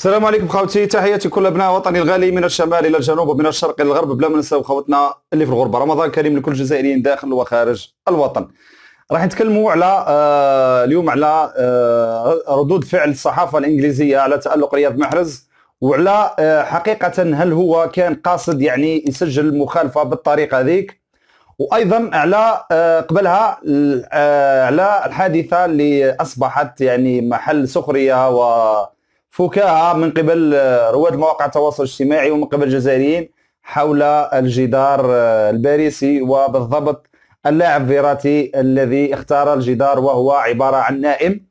السلام عليكم خوتي تحياتي كل ابناء وطني الغالي من الشمال الى الجنوب ومن الشرق الى الغرب بلا ما ننساو خوتنا اللي في الغربه رمضان كريم لكل الجزائريين داخل وخارج الوطن راح نتكلموا على آه، اليوم على آه، ردود فعل الصحافه الانجليزيه على تالق رياض محرز وعلى آه، حقيقه هل هو كان قاصد يعني يسجل المخالفه بالطريقه ذيك وايضا على قبلها على الحادثه اللي اصبحت يعني محل سخريه و فكاهه من قبل آه، رواد مواقع التواصل الاجتماعي ومن قبل الجزائريين حول الجدار آه، الباريسي وبالضبط اللاعب فيراتي الذي اختار الجدار وهو عباره عن نائم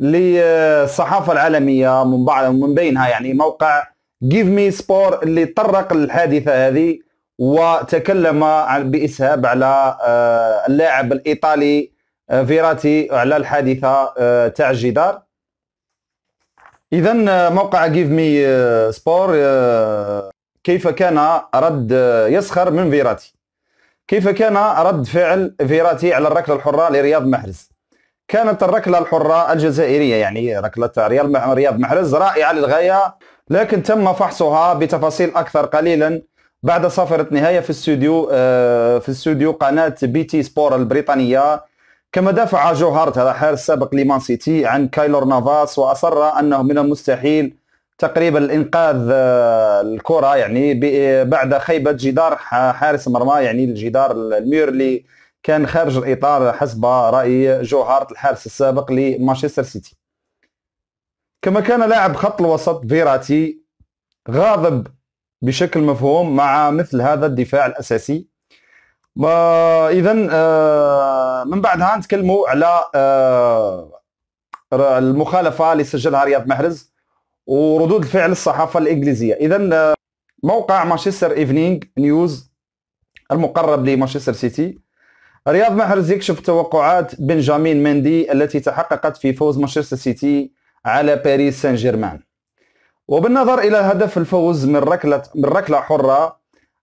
للصحافه العالميه من بعض من بينها يعني موقع جيف مي سبور اللي طرق الحادثه هذه وتكلم باسهاب على آه، اللاعب الايطالي فيراتي على الحادثه تاع الجدار اذا آه، موقع جيف مي سبور كيف كان رد آه، يسخر من فيراتي كيف كان رد فعل فيراتي على الركله الحره لرياض محرز كانت الركله الحره الجزائريه يعني ركله رياض محرز رائعه للغايه لكن تم فحصها بتفاصيل اكثر قليلا بعد صفرة نهايه في استوديو آه، في استوديو قناه بي تي سبور البريطانيه كما دافع جوهارت هذا حارس سابق لمان سيتي عن كايلور نافاس واصر انه من المستحيل تقريبا الانقاذ آه، الكره يعني بعد خيبه جدار حارس المرمى يعني الجدار المير اللي كان خارج الاطار حسب راي جوهارت الحارس السابق لمانشستر سيتي كما كان لاعب خط الوسط فيراتي غاضب بشكل مفهوم مع مثل هذا الدفاع الاساسي اذا آه، من بعدها نتكلموا على آه، المخالفه اللي سجلها رياض محرز وردود الفعل الصحافه الانجليزيه اذا آه، موقع مانشستر ايفنينغ نيوز المقرب لمانشستر سيتي رياض محرز يكشف توقعات بنجامين مندي التي تحققت في فوز مانشستر سيتي على باريس سان جيرمان وبالنظر الى هدف الفوز من ركله من ركله حره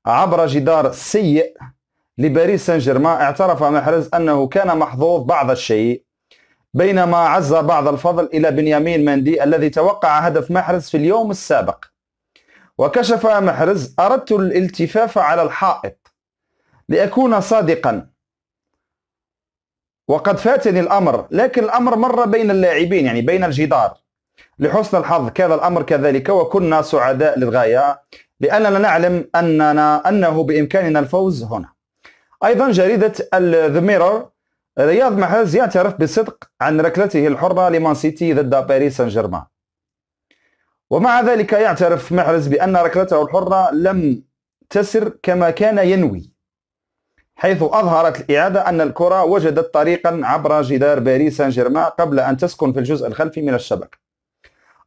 عبر جدار سيء لباريس سان جيرمان اعترف محرز أنه كان محظوظ بعض الشيء بينما عز بعض الفضل إلى بنيامين مندي الذي توقع هدف محرز في اليوم السابق وكشف محرز أردت الالتفاف على الحائط لأكون صادقا وقد فاتني الأمر لكن الأمر مر بين اللاعبين يعني بين الجدار لحسن الحظ كان الأمر كذلك وكنا سعداء للغاية لأننا نعلم أننا أنه بإمكاننا الفوز هنا أيضا جريدة ذا ميرور رياض محرز يعترف بالصدق عن ركلته الحرة لمان سيتي ضد باريس سان جيرمان ومع ذلك يعترف محرز بأن ركلته الحرة لم تسر كما كان ينوي حيث أظهرت الإعادة أن الكرة وجدت طريقا عبر جدار باريس سان جيرمان قبل أن تسكن في الجزء الخلفي من الشبكة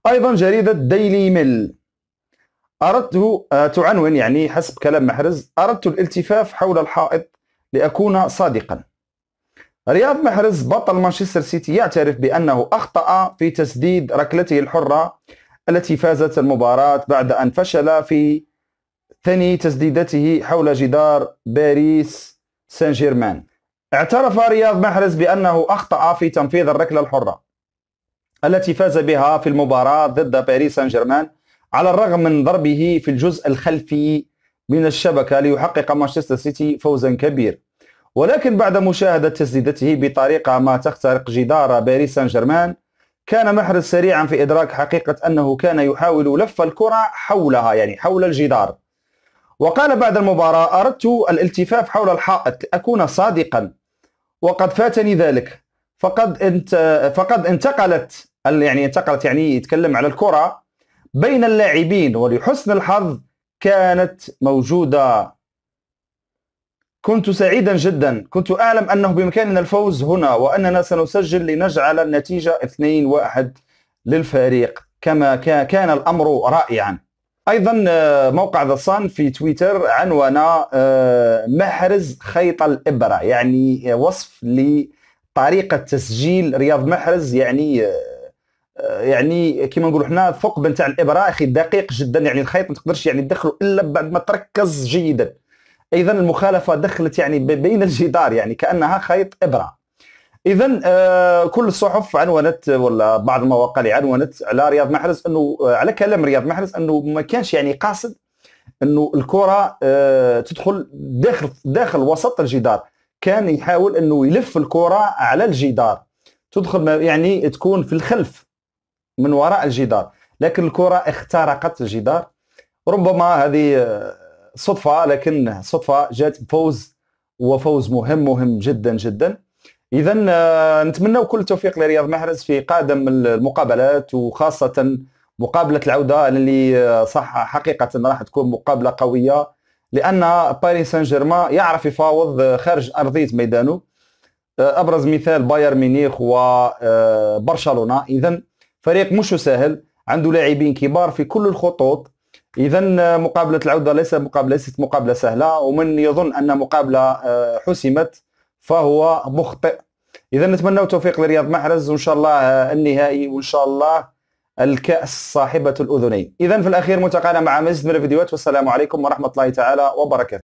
أيضا جريدة ديلي ميل أردت تعنون يعني حسب كلام محرز أردت الالتفاف حول الحائط لأكون صادقا رياض محرز بطل مانشستر سيتي يعترف بأنه أخطأ في تسديد ركلته الحرة التي فازت المباراة بعد أن فشل في ثني تسديدته حول جدار باريس سان جيرمان اعترف رياض محرز بأنه أخطأ في تنفيذ الركلة الحرة التي فاز بها في المباراة ضد باريس سان جيرمان على الرغم من ضربه في الجزء الخلفي من الشبكة ليحقق مانشستر سيتي فوزا كبير ولكن بعد مشاهدة تسديدته بطريقة ما تخترق جدار باريس سان جيرمان كان محرز سريعا في إدراك حقيقة أنه كان يحاول لف الكرة حولها يعني حول الجدار وقال بعد المباراة أردت الالتفاف حول الحائط لأكون صادقا وقد فاتني ذلك فقد انت فقد انتقلت يعني انتقلت يعني يتكلم على الكرة بين اللاعبين ولحسن الحظ كانت موجودة كنت سعيدا جدا كنت أعلم أنه بإمكاننا الفوز هنا وأننا سنسجل لنجعل النتيجة 2-1 للفريق كما كان الأمر رائعا أيضا آه، موقع ذا صان في تويتر عنوان آه، محرز خيط الإبرة يعني وصف لطريقة تسجيل رياض محرز يعني آه، يعني كما نقولوا حنا الثقب نتاع الابره اخي دقيق جدا يعني الخيط ما تقدرش يعني تدخله الا بعد ما تركز جيدا اذا المخالفه دخلت يعني بين الجدار يعني كانها خيط ابره اذا آه، كل الصحف عنونت ولا بعض المواقع اللي عنونت على رياض محرز انه آه، على كلام رياض محرز انه ما كانش يعني قاصد انه الكره آه، تدخل داخل داخل وسط الجدار كان يحاول انه يلف الكره على الجدار تدخل يعني تكون في الخلف من وراء الجدار لكن الكره اخترقت الجدار ربما هذه صدفه لكن صدفه جات بفوز وفوز مهم مهم جدا جدا اذا آه، نتمنى كل التوفيق لرياض محرز في قادم المقابلات وخاصه مقابله العوده اللي آه، صح حقيقه راح تكون مقابله قويه لان باريس سان جيرمان يعرف يفاوض آه، خارج ارضيه ميدانه ابرز مثال باير ميونخ وبرشلونه اذا فريق مش سهل عنده لاعبين كبار في كل الخطوط اذا آه، مقابله العوده ليس مقابله ليست مقابله سهله ومن يظن ان مقابله آه، حسمت فهو مخطئ اذا نتمنى التوفيق لرياض محرز وان شاء الله آه، النهائي وان شاء الله الكاس صاحبه الاذنين اذا في الاخير ملتقانا مع مزيد من الفيديوهات والسلام عليكم ورحمه الله تعالى وبركاته